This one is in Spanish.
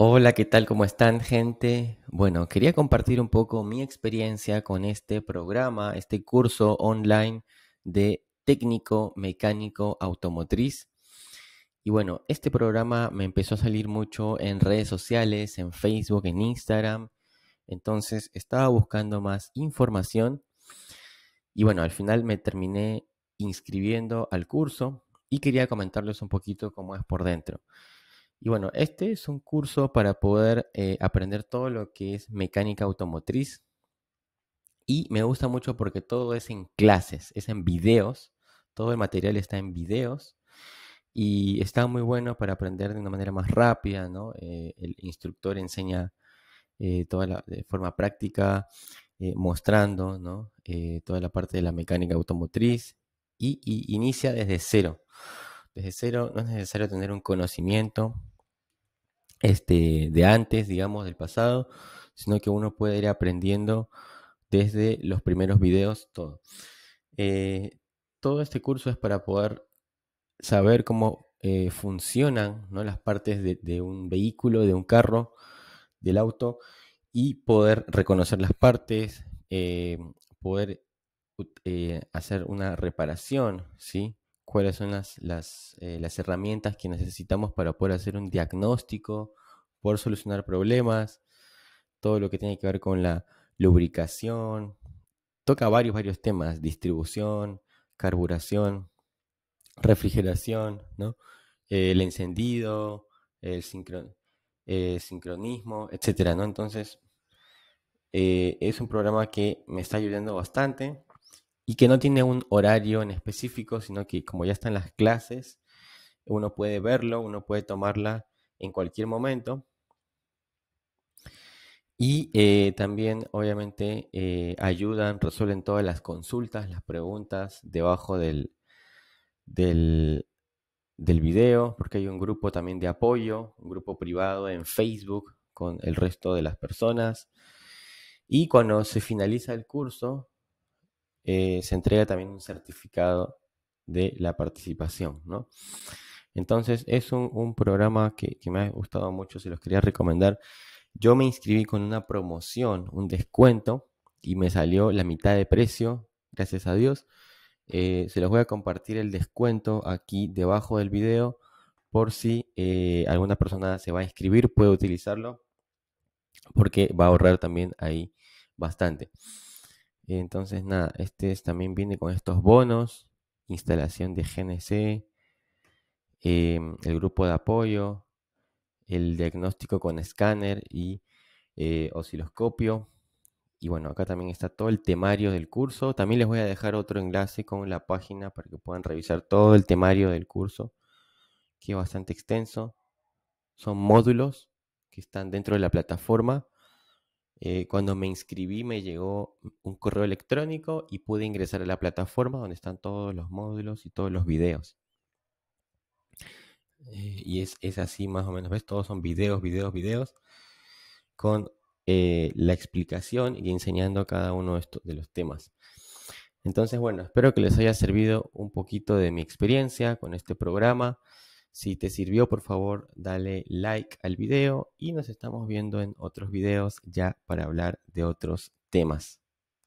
Hola, ¿qué tal? ¿Cómo están, gente? Bueno, quería compartir un poco mi experiencia con este programa, este curso online de técnico mecánico automotriz. Y bueno, este programa me empezó a salir mucho en redes sociales, en Facebook, en Instagram. Entonces estaba buscando más información. Y bueno, al final me terminé inscribiendo al curso y quería comentarles un poquito cómo es por dentro. Y bueno, este es un curso para poder eh, aprender todo lo que es mecánica automotriz. Y me gusta mucho porque todo es en clases, es en videos. Todo el material está en videos. Y está muy bueno para aprender de una manera más rápida, ¿no? Eh, el instructor enseña eh, toda la de forma práctica, mostrando, ¿no? toda la parte de la mecánica automotriz. y, y inicia desde cero desde cero, no es necesario tener un conocimiento este, de antes, digamos, del pasado, sino que uno puede ir aprendiendo desde los primeros videos todo. Eh, todo este curso es para poder saber cómo eh, funcionan ¿no? las partes de, un vehículo, de un carro, del auto, y poder reconocer las partes, eh, poder hacer una reparación, ¿sí? cuáles son las, eh, las, herramientas que necesitamos para poder hacer un diagnóstico, por solucionar problemas, todo lo que tiene que ver con la lubricación. Toca varios, varios temas, distribución, carburación, refrigeración, eh, el encendido, el eh, sincronismo, etcétera, ¿no? Entonces, es un programa que me está ayudando bastante y que no tiene un horario en específico, sino que como ya están las clases, uno puede verlo, uno puede tomarla en cualquier momento. Y eh, también, obviamente, eh, ayudan, resuelven todas las consultas, las preguntas debajo del, del, del, video, porque hay un grupo también de apoyo, un grupo privado en Facebook con el resto de las personas. Y cuando se finaliza el curso, eh, se entrega también un certificado de la participación, Entonces es un, programa que, me ha gustado mucho, se los quería recomendar. Yo me inscribí con una promoción, un descuento, y me salió la mitad de precio, gracias a Dios. Eh, se los voy a compartir el descuento aquí debajo del video por si eh, alguna persona se va a inscribir, puede utilizarlo porque va a ahorrar también ahí bastante. Entonces, nada, este también viene con estos bonos, instalación de GNC, em, el grupo de apoyo, el diagnóstico con escáner y eh, osciloscopio. Y bueno, acá también está todo el temario del curso. También les voy a dejar otro enlace con la página para que puedan revisar todo el temario del curso, que es bastante extenso. Son módulos que están dentro de la plataforma eh, cuando me inscribí me llegó un correo electrónico y pude ingresar a la plataforma donde están todos los módulos y todos los videos. Eh, y es, es, así más o menos, ¿ves? Todos son videos, videos, videos, con eh, la explicación y enseñando cada uno de los temas. Entonces, bueno, espero que les haya servido un poquito de mi experiencia con este programa. Si te sirvió, por favor, dale like al video y nos estamos viendo en otros videos ya para hablar de otros temas.